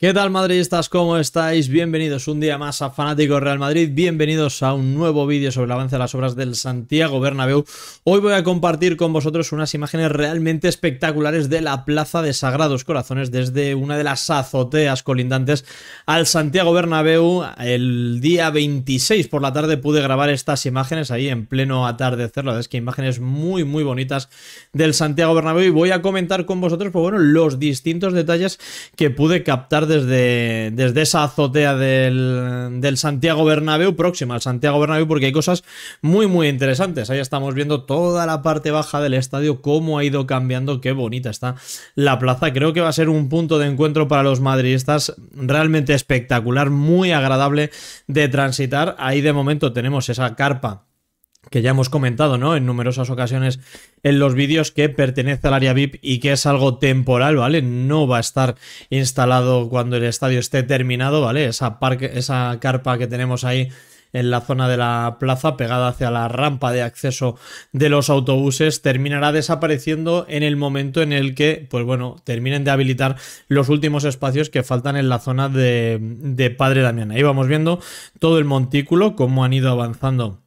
¿Qué tal madridistas? ¿Cómo estáis? Bienvenidos un día más a Fanático Real Madrid, bienvenidos a un nuevo vídeo sobre el avance de las obras del Santiago Bernabéu. Hoy voy a compartir con vosotros unas imágenes realmente espectaculares de la Plaza de Sagrados Corazones desde una de las azoteas colindantes al Santiago Bernabéu. El día 26 por la tarde pude grabar estas imágenes ahí en pleno atardecer, la verdad es que imágenes muy muy bonitas del Santiago Bernabéu y voy a comentar con vosotros pues bueno, los distintos detalles que pude captar desde, desde esa azotea del, del, Santiago Bernabéu, próxima al Santiago Bernabéu, porque hay cosas muy, muy interesantes. Ahí estamos viendo toda la parte baja del estadio, cómo ha ido cambiando, qué bonita está la plaza. Creo que va a ser un punto de encuentro para los madridistas realmente espectacular, muy agradable de transitar. Ahí de momento tenemos esa carpa que ya hemos comentado, ¿no? En numerosas ocasiones en los vídeos que pertenece al área VIP y que es algo temporal, ¿vale? No va a estar instalado cuando el estadio esté terminado, ¿vale? Esa, carpa que tenemos ahí en la zona de la plaza, pegada hacia la rampa de acceso de los autobuses, terminará desapareciendo en el momento en el que, pues bueno, terminen de habilitar los últimos espacios que faltan en la zona de, de Padre Damián. Ahí vamos viendo todo el montículo, cómo han ido avanzando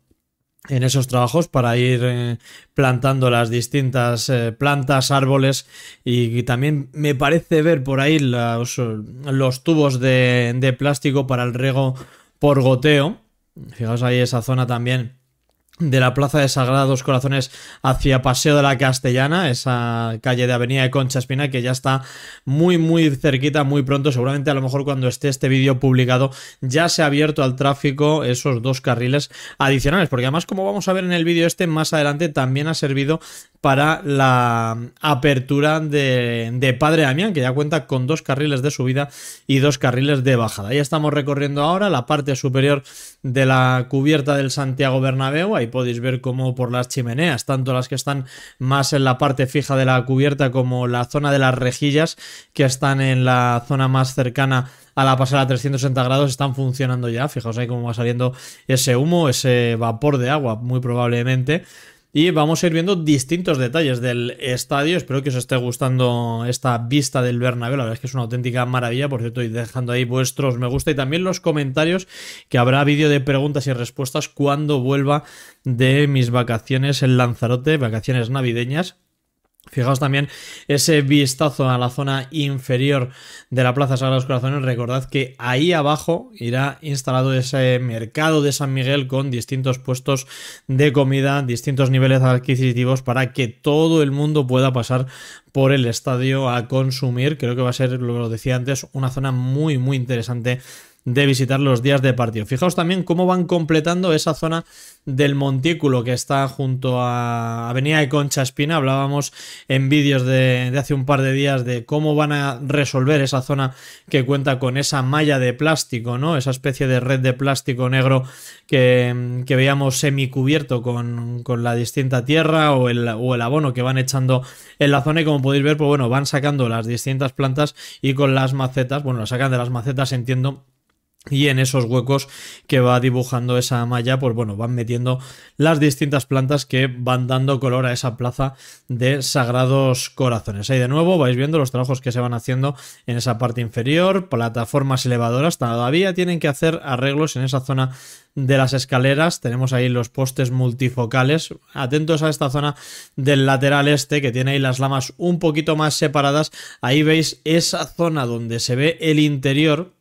en esos trabajos para ir eh, plantando las distintas eh, plantas, árboles y también me parece ver por ahí los, tubos de, de, plástico para el riego por goteo. Fijaos ahí esa zona también de la Plaza de Sagrados Corazones hacia Paseo de la Castellana, esa calle de Avenida de Concha Espina que ya está muy muy cerquita, muy pronto, seguramente a lo mejor cuando esté este vídeo publicado ya se ha abierto al tráfico esos dos carriles adicionales, porque además como vamos a ver en el vídeo este más adelante también ha servido para la apertura de, Padre Damián, que ya cuenta con dos carriles de subida y dos carriles de bajada. Ya estamos recorriendo ahora la parte superior de la cubierta del Santiago Bernabéu. Ahí podéis ver cómo por las chimeneas, tanto las que están más en la parte fija de la cubierta como la zona de las rejillas, que están en la zona más cercana a la pasada 360 grados están funcionando ya. Fijaos ahí cómo va saliendo ese humo, ese vapor de agua, muy probablemente. Y vamos a ir viendo distintos detalles del estadio. Espero que os esté gustando esta vista del Bernabéu. La verdad es que es una auténtica maravilla. Por cierto, y dejando ahí vuestros me gusta y también los comentarios, que habrá vídeo de preguntas y respuestas cuando vuelva de mis vacaciones en Lanzarote, vacaciones navideñas Fijaos también ese vistazo a la zona inferior de la Plaza Sagrados Corazones. Recordad que ahí abajo irá instalado ese mercado de San Miguel con distintos puestos de comida, distintos niveles adquisitivos para que todo el mundo pueda pasar por el estadio a consumir. Creo que va a ser, lo decía antes, una zona muy, muy interesante de visitar los días de partido. Fijaos también cómo van completando esa zona del montículo que está junto a Avenida de Concha Espina. Hablábamos en vídeos de, hace un par de días de cómo van a resolver esa zona que cuenta con esa malla de plástico, ¿no? Esa especie de red de plástico negro que, veíamos semicubierto con, con la distinta tierra o el, o el abono que van echando en la zona. Y como podéis ver, pues bueno, van sacando las distintas plantas y con las macetas, bueno, las sacan de las macetas, entiendo y en esos huecos que va dibujando esa malla, pues bueno, van metiendo las distintas plantas que van dando color a esa plaza de Sagrados Corazones. Ahí de nuevo vais viendo los trabajos que se van haciendo en esa parte inferior, plataformas elevadoras, todavía tienen que hacer arreglos en esa zona de las escaleras. Tenemos ahí los postes multifocales. Atentos a esta zona del lateral este que tiene ahí las lamas un poquito más separadas. Ahí veis esa zona donde se ve el interior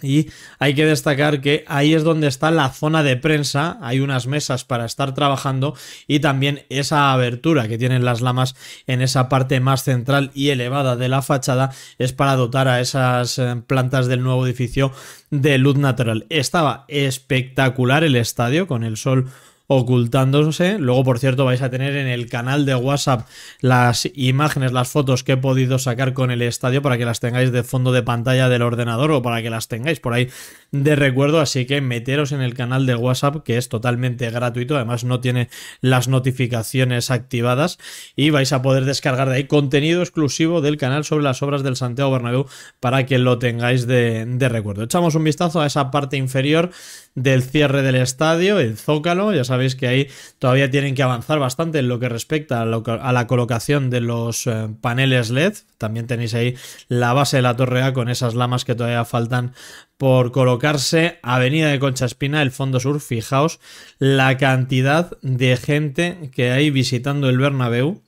y hay que destacar que ahí es donde está la zona de prensa, hay unas mesas para estar trabajando y también esa abertura que tienen las lamas en esa parte más central y elevada de la fachada es para dotar a esas eh, plantas del nuevo edificio de luz natural. Estaba espectacular el estadio con el sol ocultándose. Luego, por cierto, vais a tener en el canal de WhatsApp las imágenes, las fotos que he podido sacar con el estadio para que las tengáis de fondo de pantalla del ordenador o para que las tengáis por ahí de recuerdo, así que meteros en el canal de WhatsApp que es totalmente gratuito, además no tiene las notificaciones activadas y vais a poder descargar de ahí contenido exclusivo del canal sobre las obras del Santiago Bernabéu para que lo tengáis de, recuerdo. Echamos un vistazo a esa parte inferior del cierre del estadio, el Zócalo, ya sabéis que ahí todavía tienen que avanzar bastante en lo que respecta a, a la colocación de los eh, paneles LED, también tenéis ahí la base de la Torre A con esas lamas que todavía faltan por colocarse. Avenida de Concha Espina, el Fondo Sur, fijaos la cantidad de gente que hay visitando el Bernabéu.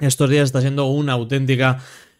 Estos días está siendo una auténtica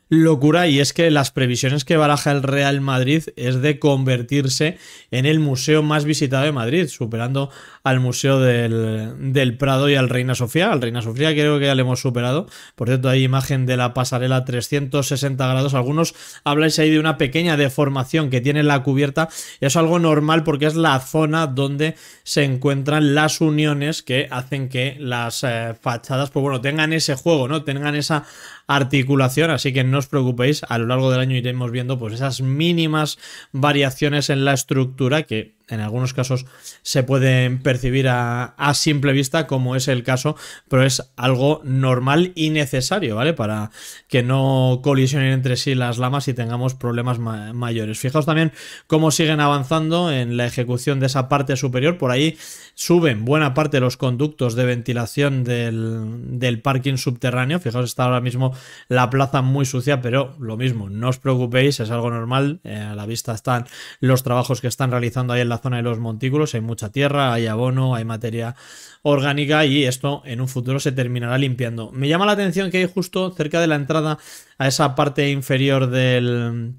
locura y es que las previsiones que baraja el Real Madrid es de convertirse en el museo más visitado de Madrid, superando al Museo del, Prado y al Reina Sofía. Al Reina Sofía creo que ya le hemos superado. Por cierto, hay imagen de la pasarela 360 grados. Algunos habláis ahí de una pequeña deformación que tiene la cubierta. Y es algo normal porque es la zona donde se encuentran las uniones que hacen que las eh, fachadas, pues bueno, tengan ese juego, ¿no? Tengan esa articulación, así que no os preocupéis, a lo largo del año iremos viendo pues esas mínimas variaciones en la estructura que en algunos casos se pueden percibir a, simple vista, como es el caso, pero es algo normal y necesario, ¿vale? Para que no colisionen entre sí las lamas y tengamos problemas mayores. Fijaos también cómo siguen avanzando en la ejecución de esa parte superior. Por ahí suben buena parte de los conductos de ventilación del, del parking subterráneo. Fijaos, está ahora mismo la plaza muy sucia, pero lo mismo, no os preocupéis, es algo normal. Eh, a la vista están los trabajos que están realizando ahí en la zona de los montículos, hay mucha tierra, hay abono, hay materia orgánica y esto en un futuro se terminará limpiando. Me llama la atención que hay justo cerca de la entrada a esa parte inferior del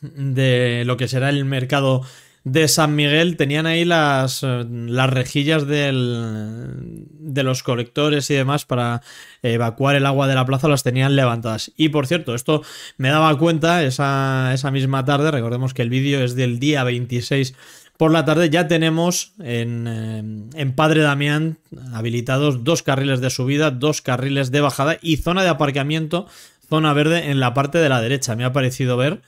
de lo que será el mercado de San Miguel tenían ahí las, eh, las rejillas de los colectores y demás para evacuar el agua de la plaza, las tenían levantadas. Y por cierto, esto me daba cuenta esa, esa misma tarde, recordemos que el vídeo es del día 26 por la tarde ya tenemos en, eh, en, Padre Damián habilitados dos carriles de subida, dos carriles de bajada y zona de aparcamiento, zona verde en la parte de la derecha. Me ha parecido ver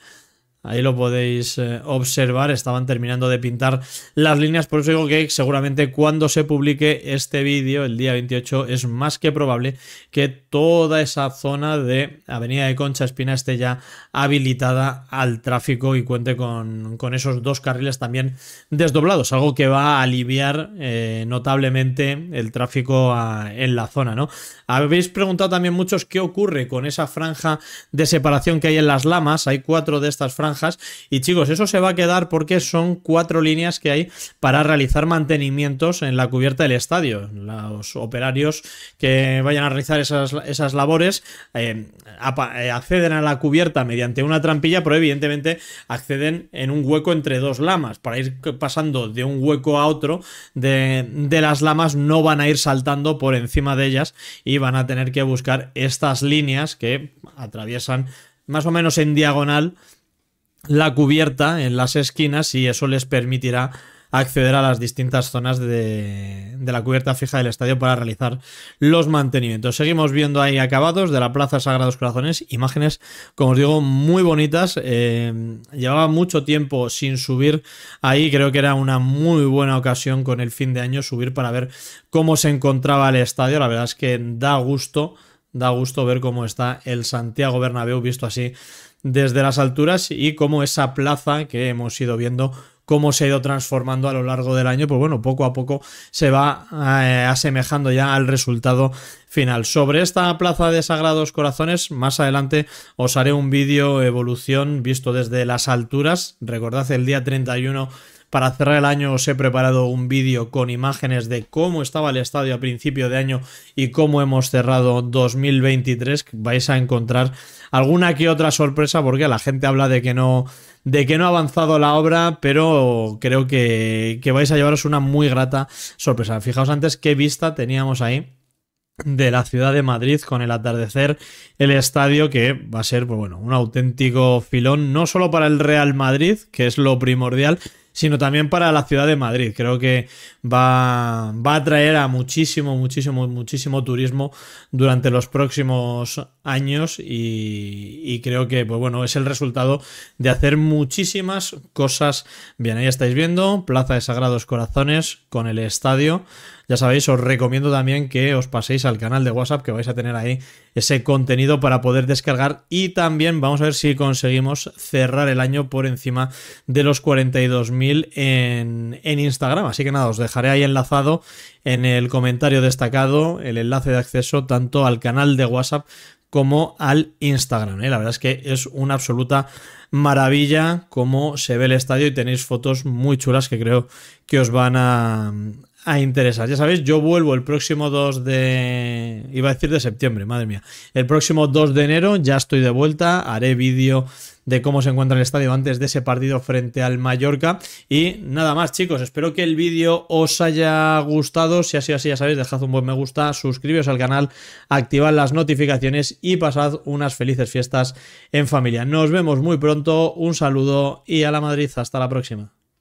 Ahí lo podéis eh, observar, estaban terminando de pintar las líneas, por eso digo que seguramente cuando se publique este vídeo, el día 28, es más que probable que toda esa zona de Avenida de Concha Espina esté ya habilitada al tráfico y cuente con, esos dos carriles también desdoblados, algo que va a aliviar eh, notablemente el tráfico ah, en la zona. ¿no? Habéis preguntado también muchos qué ocurre con esa franja de separación que hay en las lamas, hay cuatro de estas franjas y chicos, eso se va a quedar porque son cuatro líneas que hay para realizar mantenimientos en la cubierta del estadio. Los operarios que vayan a realizar esas, esas labores eh, eh, acceden a la cubierta mediante una trampilla, pero evidentemente acceden en un hueco entre dos lamas. Para ir pasando de un hueco a otro de, de las lamas, no van a ir saltando por encima de ellas y van a tener que buscar estas líneas que atraviesan más o menos en diagonal la cubierta en las esquinas y eso les permitirá acceder a las distintas zonas de, la cubierta fija del estadio para realizar los mantenimientos. Seguimos viendo ahí acabados de la Plaza Sagrados Corazones, imágenes, como os digo, muy bonitas. Em, llevaba mucho tiempo sin subir ahí, creo que era una muy buena ocasión con el fin de año subir para ver cómo se encontraba el estadio. La verdad es que da gusto da gusto ver cómo está el Santiago Bernabéu visto así desde las alturas y cómo esa plaza que hemos ido viendo cómo se ha ido transformando a lo largo del año, pues bueno, poco a poco se va eh, asemejando ya al resultado final. Sobre esta plaza de Sagrados Corazones, más adelante os haré un vídeo evolución visto desde las alturas. Recordad el día 31 para cerrar el año os he preparado un vídeo con imágenes de cómo estaba el estadio a principio de año y cómo hemos cerrado 2023. Vais a encontrar alguna que otra sorpresa porque la gente habla de que no, de que no ha avanzado la obra, pero creo que, vais a llevaros una muy grata sorpresa. Fijaos antes qué vista teníamos ahí de la ciudad de Madrid con el atardecer, el estadio que va a ser, pues bueno, un auténtico filón, no solo para el Real Madrid, que es lo primordial, sino también para la ciudad de Madrid. Creo que va, a atraer a muchísimo, muchísimo, muchísimo turismo durante los próximos años y, creo que, pues bueno, es el resultado de hacer muchísimas cosas bien. Ahí estáis viendo Plaza de Sagrados Corazones con el estadio. Ya sabéis, os recomiendo también que os paséis al canal de WhatsApp que vais a tener ahí ese contenido para poder descargar y también vamos a ver si conseguimos cerrar el año por encima de los 42.000 en, Instagram. Así que nada, os dejaré ahí enlazado en el comentario destacado el enlace de acceso tanto al canal de WhatsApp como al Instagram. ¿eh? La verdad es que es una absoluta maravilla cómo se ve el estadio y tenéis fotos muy chulas que creo que os van a, a interesar. Ya sabéis, yo vuelvo el próximo 2 de... iba a decir de septiembre, madre mía. El próximo 2 de enero ya estoy de vuelta, haré vídeo de cómo se encuentra el estadio antes de ese partido frente al Mallorca. Y nada más, chicos, espero que el vídeo os haya gustado. Si ha sido así, ya sabéis, dejad un buen me gusta, suscribíos al canal, activad las notificaciones y pasad unas felices fiestas en familia. Nos vemos muy pronto, un saludo y a la Madrid, hasta la próxima.